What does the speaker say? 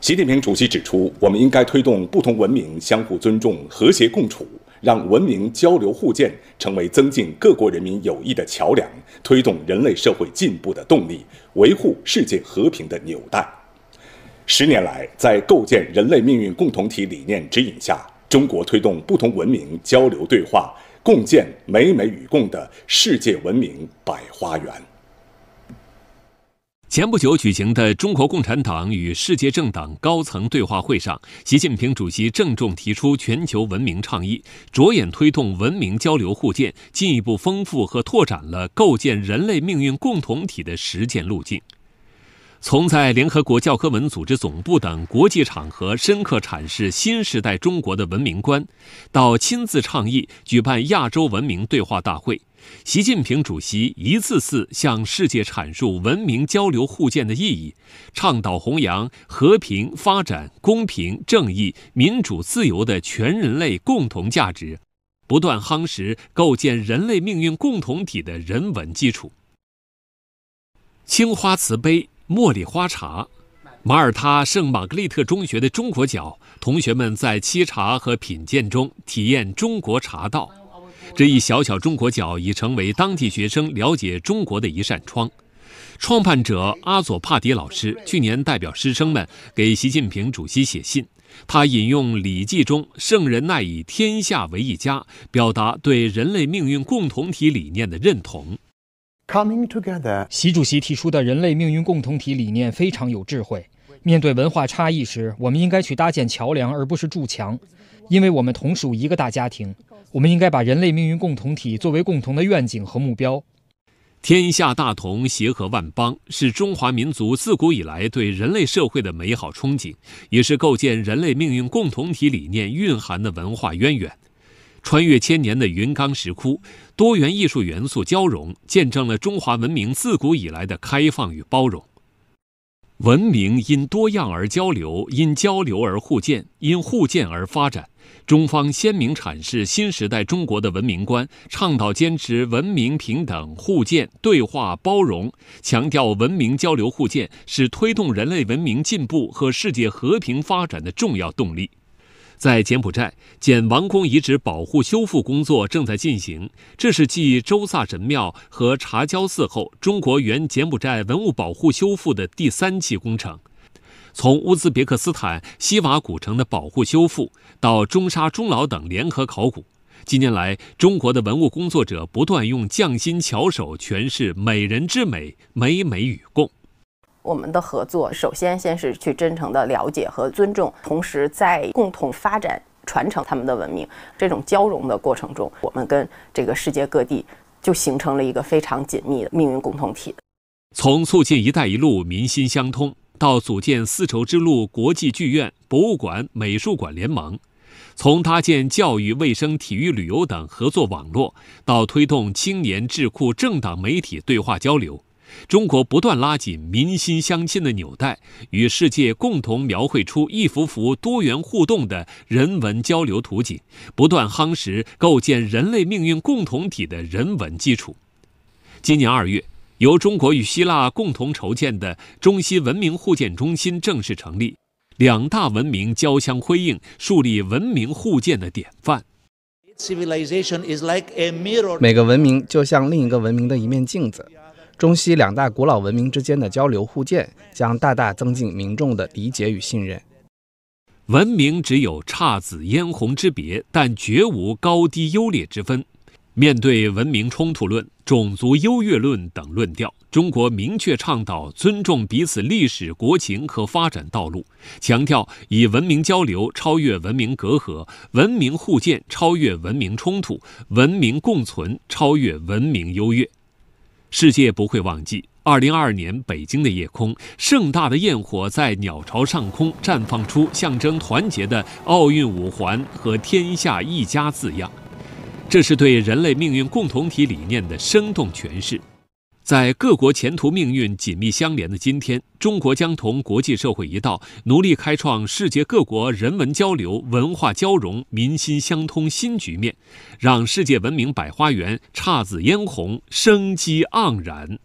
习近平主席指出，我们应该推动不同文明相互尊重、和谐共处，让文明交流互鉴成为增进各国人民友谊的桥梁、推动人类社会进步的动力、维护世界和平的纽带。十年来，在构建人类命运共同体理念指引下，中国推动不同文明交流对话，共建美美与共的世界文明百花园。前不久举行的中国共产党与世界政党高层对话会上，习近平主席郑重提出全球文明倡议，着眼推动文明交流互鉴，进一步丰富和拓展了构建人类命运共同体的实践路径。从在联合国教科文组织总部等国际场合深刻阐释新时代中国的文明观，到亲自倡议举办亚洲文明对话大会。习近平主席一次次向世界阐述文明交流互鉴的意义，倡导弘扬和平、发展、公平、正义、民主、自由的全人类共同价值，不断夯实构建人类命运共同体的人文基础。青花瓷杯、茉莉花茶，马耳他圣玛格丽特中学的中国角，同学们在沏茶和品鉴中体验中国茶道。这一小小中国角已成为当地学生了解中国的一扇窗。创办者阿佐帕迪老师去年代表师生们给习近平主席写信，他引用《礼记》中“圣人耐以天下为一家”，表达对人类命运共同体理念的认同。Coming together，习主席提出的人类命运共同体理念非常有智慧。面对文化差异时，我们应该去搭建桥梁，而不是筑墙，因为我们同属一个大家庭。我们应该把人类命运共同体作为共同的愿景和目标。天下大同、协和万邦是中华民族自古以来对人类社会的美好憧憬，也是构建人类命运共同体理念蕴含的文化渊源。穿越千年的云冈石窟，多元艺术元素交融，见证了中华文明自古以来的开放与包容。文明因多样而交流，因交流而互鉴，因互鉴而发展。中方鲜明阐释新时代中国的文明观，倡导坚持文明平等、互鉴、对话、包容，强调文明交流互鉴是推动人类文明进步和世界和平发展的重要动力。在柬埔寨，柬王宫遗址保护修复工作正在进行。这是继周萨神庙和茶胶寺后，中国原柬埔寨文物保护修复的第三期工程。从乌兹别克斯坦西瓦古城的保护修复，到中沙、中老等联合考古，近年来，中国的文物工作者不断用匠心巧手诠释“美人之美，美美与共”。我们的合作，首先先是去真诚的了解和尊重，同时在共同发展、传承他们的文明这种交融的过程中，我们跟这个世界各地就形成了一个非常紧密的命运共同体。从促进“一带一路”民心相通，到组建丝绸之路国际剧院、博物馆、美术馆联盟；从搭建教育、卫生、体育、旅游等合作网络，到推动青年、智库、政党、媒体对话交流。中国不断拉紧民心相亲的纽带，与世界共同描绘出一幅幅多元互动的人文交流图景，不断夯实构建人类命运共同体的人文基础。今年二月，由中国与希腊共同筹建的中西文明互鉴中心正式成立，两大文明交相辉映，树立文明互鉴的典范。每个文明就像另一个文明的一面镜子。中西两大古老文明之间的交流互鉴，将大大增进民众的理解与信任。文明只有姹紫嫣红之别，但绝无高低优劣之分。面对文明冲突论、种族优越论等论调，中国明确倡导尊重彼此历史、国情和发展道路，强调以文明交流超越文明隔阂，文明互鉴超越文明冲突，文明共存超越文明优越。世界不会忘记，二零二二年北京的夜空，盛大的焰火在鸟巢上空绽放出象征团结的奥运五环和“天下一家”字样，这是对人类命运共同体理念的生动诠释。在各国前途命运紧密相连的今天，中国将同国际社会一道，努力开创世界各国人文交流、文化交融、民心相通新局面，让世界文明百花园姹紫嫣红、生机盎然。